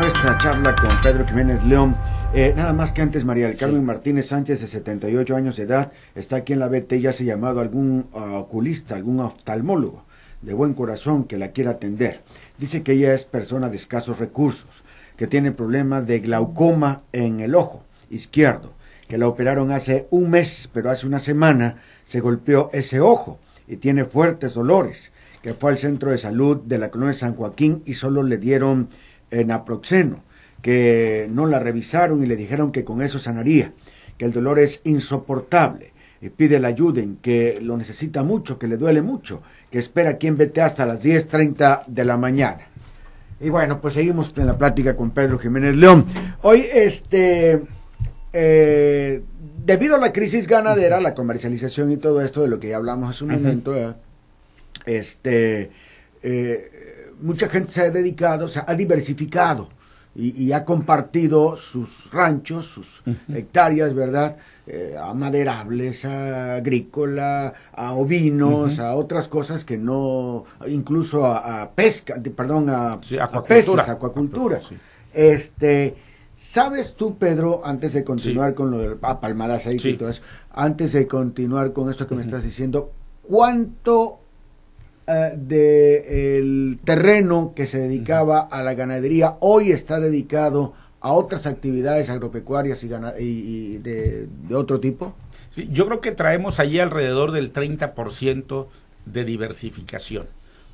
Esta charla con Pedro Jiménez León. Eh, nada más que antes, María del Carmen Martínez Sánchez, de 78 años de edad, está aquí en la BT se ha llamado algún oculista, algún oftalmólogo de buen corazón que la quiera atender. Dice que ella es persona de escasos recursos, que tiene problemas de glaucoma en el ojo izquierdo, que la operaron hace un mes, pero hace una semana se golpeó ese ojo y tiene fuertes dolores, que fue al centro de salud de la colonia San Joaquín y solo le dieron en aproxeno que no la revisaron y le dijeron que con eso sanaría, que el dolor es insoportable. Y pide la en que lo necesita mucho, que le duele mucho, que espera a quien vete hasta las 10.30 de la mañana. Y bueno, pues seguimos en la plática con Pedro Jiménez León. Hoy, este, eh, debido a la crisis ganadera, la comercialización y todo esto de lo que ya hablamos hace un momento, este, eh, mucha gente se ha dedicado, o sea, ha diversificado y, ha compartido sus ranchos, sus hectáreas, ¿verdad? Eh, a maderables, a agrícola, a ovinos, a otras cosas que no, incluso a, pesca, perdón, a, sí, A acuacultura. Este, ¿Sabes tú, Pedro, antes de continuar con lo de ah, palmadas ahí y todo eso, antes de continuar con esto que me estás diciendo, ¿cuánto del eh, de terreno que se dedicaba a la ganadería hoy está dedicado a otras actividades agropecuarias y, de, otro tipo? yo creo que traemos allí alrededor del 30% de diversificación.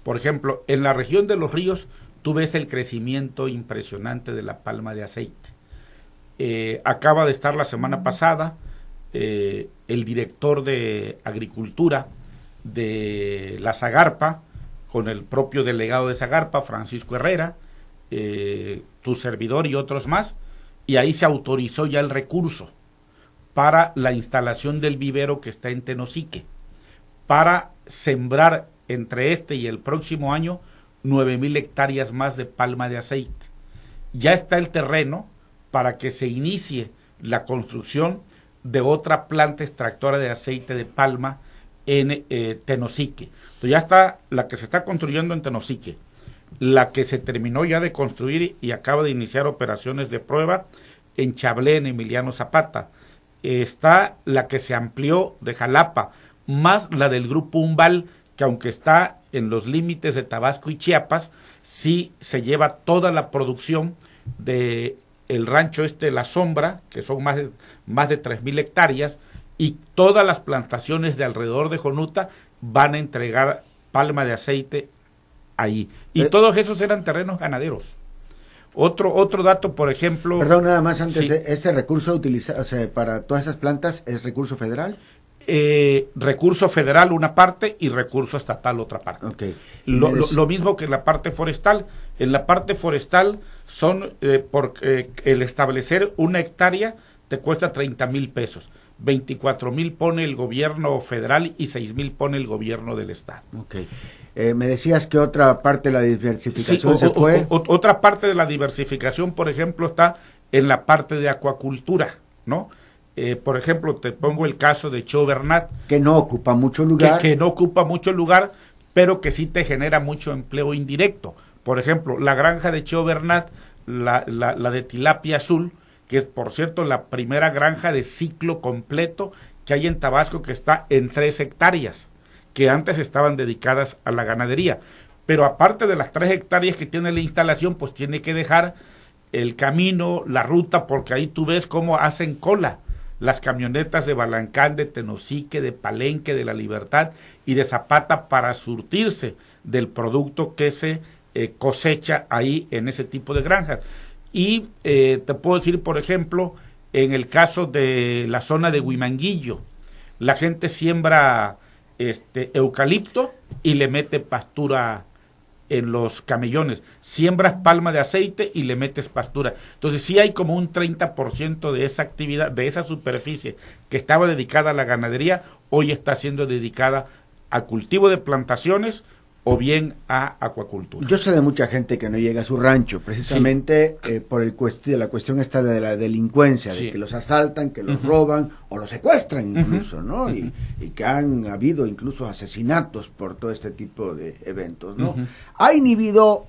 Por ejemplo, en la región de los ríos tú ves el crecimiento impresionante de la palma de aceite. Eh, acaba de estar la semana pasada eh, el director de Agricultura de la Zagarpa, con el propio delegado de Zagarpa, Francisco Herrera, eh, tu servidor y otros más, y ahí se autorizó ya el recurso para la instalación del vivero que está en Tenosique, para sembrar entre este y el próximo año nueve mil hectáreas más de palma de aceite. Ya está el terreno para que se inicie la construcción de otra planta extractora de aceite de palma en eh, Tenosique. ya está la que se está construyendo en Tenosique, la que se terminó ya de construir y acaba de iniciar operaciones de prueba en Chablé, en Emiliano Zapata. está la que se amplió de Jalapa, más la del grupo Umbal, que aunque está en los límites de Tabasco y Chiapas, sí se lleva toda la producción de el rancho este La Sombra, que son más de, más de 3.000 hectáreas, y todas las plantaciones de alrededor de Jonuta van a entregar palma de aceite ahí. Y eh. todos esos eran terrenos ganaderos. Otro, otro dato, por ejemplo... Perdón, nada más antes, ¿ese recurso para todas esas plantas es recurso federal? Eh, recurso federal una parte y recurso estatal otra parte. Lo, mismo que en la parte forestal. En la parte forestal son, eh, eh, el establecer una hectárea te cuesta 30 mil pesos Veinticuatro mil pone el gobierno federal y seis mil pone el gobierno del estado. Okay. Eh, me decías que otra parte de la diversificación se fue. otra parte de la diversificación, por ejemplo, está en la parte de acuacultura, ¿no? Eh, por ejemplo, te pongo el caso de Chobernat, Que no ocupa mucho lugar. Que, no ocupa mucho lugar, pero que sí te genera mucho empleo indirecto. Por ejemplo, la granja de Chobernat, la, la de tilapia azul, que es por cierto la primera granja de ciclo completo que hay en Tabasco que está en tres hectáreas, que antes estaban dedicadas a la ganadería. Pero aparte de las tres hectáreas que tiene la instalación, pues tiene que dejar el camino, la ruta, porque ahí tú ves cómo hacen cola las camionetas de Balancán, de Tenosique, de Palenque, de La Libertad y de Zapata para surtirse del producto que se eh, cosecha ahí en ese tipo de granjas. Y eh, te puedo decir, por ejemplo, en el caso de la zona de Huimanguillo, la gente siembra este eucalipto y le mete pastura en los camellones. Siembras palma de aceite y le metes pastura. Entonces si hay como un 30% de esa actividad, de esa superficie que estaba dedicada a la ganadería, hoy está siendo dedicada a cultivo de plantaciones, o bien a acuacultura. Yo sé de mucha gente que no llega a su rancho, precisamente eh, por el de la cuestión esta de la delincuencia, de que los asaltan, que los roban o los secuestran incluso, ¿no? y, que han habido incluso asesinatos por todo este tipo de eventos, ¿no? Ha inhibido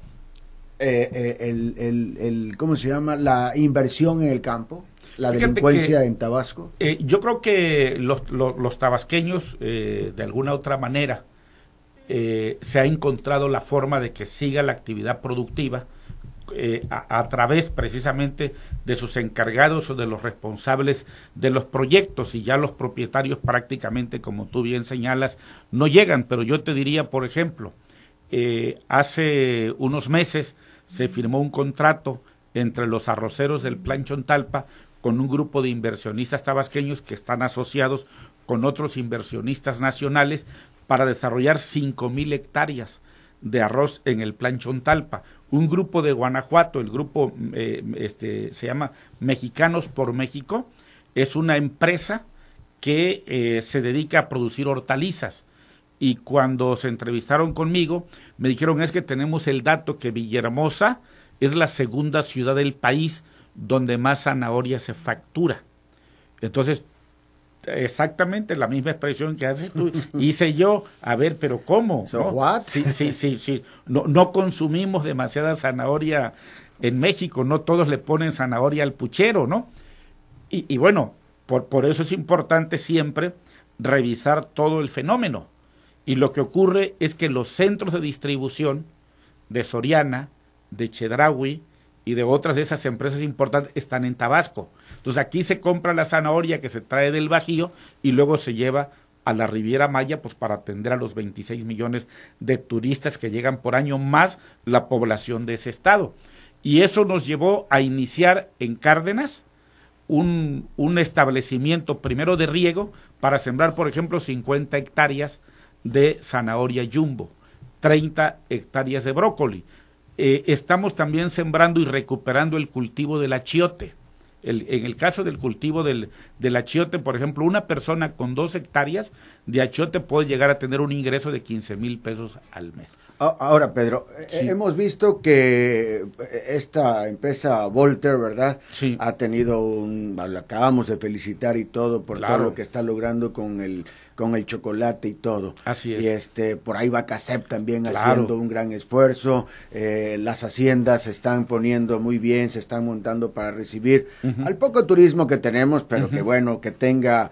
eh, eh, el, el, el, ¿cómo se llama? La inversión en el campo la delincuencia en Tabasco? yo creo que los, los, tabasqueños, de alguna otra manera, eh, se ha encontrado la forma de que siga la actividad productiva eh, a, través precisamente de sus encargados o de los responsables de los proyectos y ya los propietarios prácticamente, como tú bien señalas, no llegan. Pero yo te diría, por ejemplo, eh, hace unos meses se firmó un contrato entre los arroceros del Plan Chontalpa con un grupo de inversionistas tabasqueños que están asociados con otros inversionistas nacionales para desarrollar 5.000 hectáreas de arroz en el Plan Chontalpa. Un grupo de Guanajuato, el grupo eh, este, se llama Mexicanos por México, es una empresa que eh, se dedica a producir hortalizas. Y cuando se entrevistaron conmigo, me dijeron es que tenemos el dato que Villahermosa es la segunda ciudad del país donde más zanahoria se factura. Entonces, exactamente la misma expresión que haces tú, hice yo, a ver, pero ¿cómo? ¿no? Sí, sí, sí, sí. No, no consumimos demasiada zanahoria en México, no todos le ponen zanahoria al puchero, ¿no? Y, bueno, por, por eso es importante siempre revisar todo el fenómeno. Y lo que ocurre es que los centros de distribución de Soriana, de Chedraui, y de otras de esas empresas importantes están en Tabasco. Entonces aquí se compra la zanahoria que se trae del Bajío y luego se lleva a la Riviera Maya pues para atender a los 26 millones de turistas que llegan por año más la población de ese estado. Y eso nos llevó a iniciar en Cárdenas un, un establecimiento primero de riego para sembrar, por ejemplo, 50 hectáreas de zanahoria jumbo, 30 hectáreas de brócoli, eh, estamos también sembrando y recuperando el cultivo del achiote. El, en el caso del cultivo del, del achiote, por ejemplo, una persona con dos hectáreas de Achote puede llegar a tener un ingreso de 15 mil pesos al mes. Ahora, Pedro, eh, hemos visto que eh, esta empresa Volter, ¿verdad? Sí. Ha tenido un, acabamos de felicitar y todo por todo lo que está logrando con el con el chocolate y todo. Así es. Y este, por ahí va Casep también haciendo un gran esfuerzo. Eh, las haciendas se están poniendo muy bien, se están montando para recibir al poco turismo que tenemos, pero que bueno, que tenga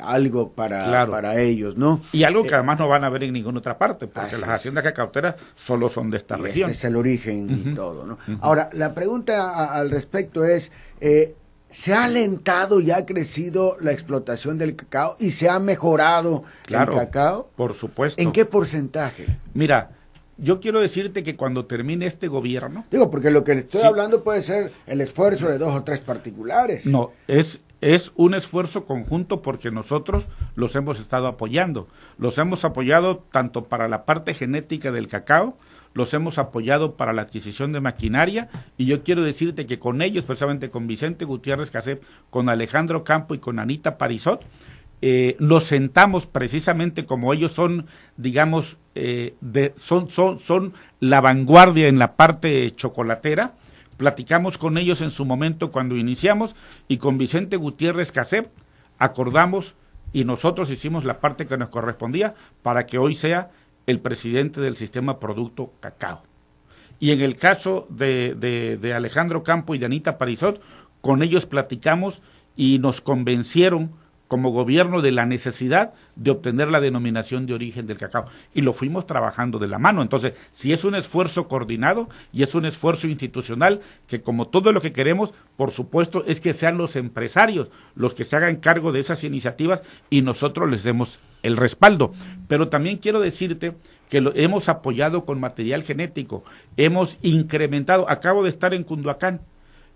algo para para ellos, ¿no? Y algo que eh, además no van a ver en ninguna otra parte, porque las haciendas cacauteras solo son de esta región. Este es el origen y todo, ¿no? Ahora, la pregunta al respecto es, eh, ¿se ha alentado y ha crecido la explotación del cacao y se ha mejorado el cacao? Por supuesto. ¿En qué porcentaje? Mira, yo quiero decirte que cuando termine este gobierno. Digo, porque lo que le estoy hablando puede ser el esfuerzo de dos o tres particulares. No, es es un esfuerzo conjunto porque nosotros los hemos estado apoyando. Los hemos apoyado tanto para la parte genética del cacao, los hemos apoyado para la adquisición de maquinaria y yo quiero decirte que con ellos, precisamente con Vicente Gutiérrez Casep, con Alejandro Campo y con Anita Parizot, eh, los sentamos precisamente como ellos son, digamos, eh, de, son, son, son la vanguardia en la parte chocolatera Platicamos con ellos en su momento cuando iniciamos y con Vicente Gutiérrez Casep acordamos y nosotros hicimos la parte que nos correspondía para que hoy sea el presidente del sistema Producto Cacao. Y en el caso de, de, de Alejandro Campo y de Anita Parizot, con ellos platicamos y nos convencieron como gobierno de la necesidad de obtener la denominación de origen del cacao. Y lo fuimos trabajando de la mano. Entonces, si es un esfuerzo coordinado y es un esfuerzo institucional, que como todo lo que queremos, por supuesto, es que sean los empresarios los que se hagan cargo de esas iniciativas y nosotros les demos el respaldo. Pero también quiero decirte que lo hemos apoyado con material genético, hemos incrementado, acabo de estar en Cunduacán,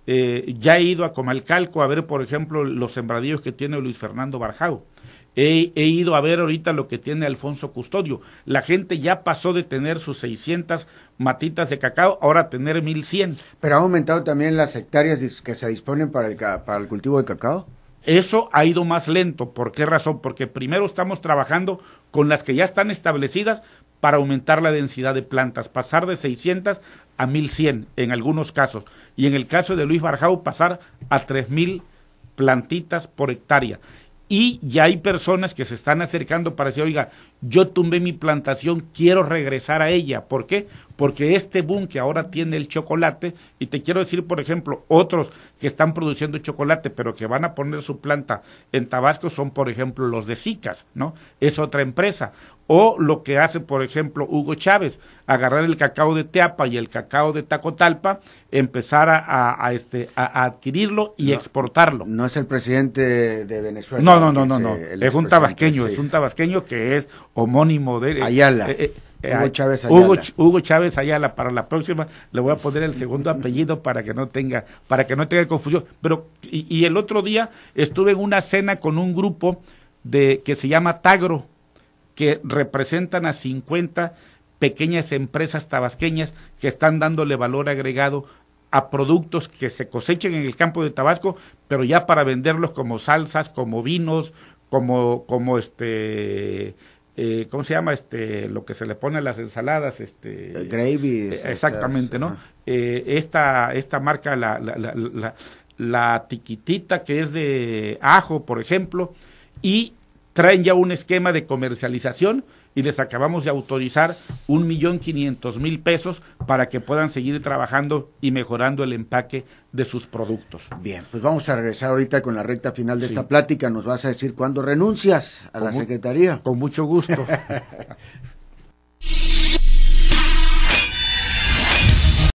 eh, ya he ido a Comalcalco a ver, por ejemplo, los sembradíos que tiene Luis Fernando Barjao. He, ido a ver ahorita lo que tiene Alfonso Custodio. La gente ya pasó de tener sus 600 matitas de cacao, ahora tener 1100. Pero ha aumentado también las hectáreas que se disponen para el, para el cultivo de cacao. Eso ha ido más lento. ¿Por qué razón? Porque primero estamos trabajando con las que ya están establecidas para aumentar la densidad de plantas, pasar de 600 a 1100 en algunos casos y en el caso de Luis Barjau pasar a 3000 plantitas por hectárea. Y ya hay personas que se están acercando para decir, oiga, yo tumbé mi plantación, quiero regresar a ella. ¿Por qué? porque este boom que ahora tiene el chocolate, y te quiero decir, por ejemplo, otros que están produciendo chocolate, pero que van a poner su planta en Tabasco son, por ejemplo, los de Sicas, ¿no? Es otra empresa. O lo que hace, por ejemplo, Hugo Chávez, agarrar el cacao de Teapa y el cacao de Tacotalpa, empezar a, este, a, adquirirlo y exportarlo. No es el presidente de Venezuela. No, no, no, no. no. Es un tabasqueño, es un tabasqueño que es homónimo de... Ayala. Eh, eh, eh, Hugo Chávez Ayala. Hugo, Chávez Ayala, para la próxima le voy a poner el segundo apellido para que no tenga, para que no tenga confusión. Pero, y, el otro día estuve en una cena con un grupo de, que se llama Tagro, que representan a 50 pequeñas empresas tabasqueñas que están dándole valor agregado a productos que se cosechen en el campo de Tabasco, pero ya para venderlos como salsas, como vinos, como, como este eh, ¿cómo se llama? Este, lo que se le pone a las ensaladas, este, eh, gravy, eh, exactamente, ¿no? esta, esta marca, la, la, la, la, tiquitita que es de ajo, por ejemplo, y traen ya un esquema de comercialización y les acabamos de autorizar un millón quinientos mil pesos para que puedan seguir trabajando y mejorando el empaque de sus productos. Bien, pues vamos a regresar ahorita con la recta final de esta plática. Nos vas a decir cuándo renuncias a la secretaría. Con mucho gusto.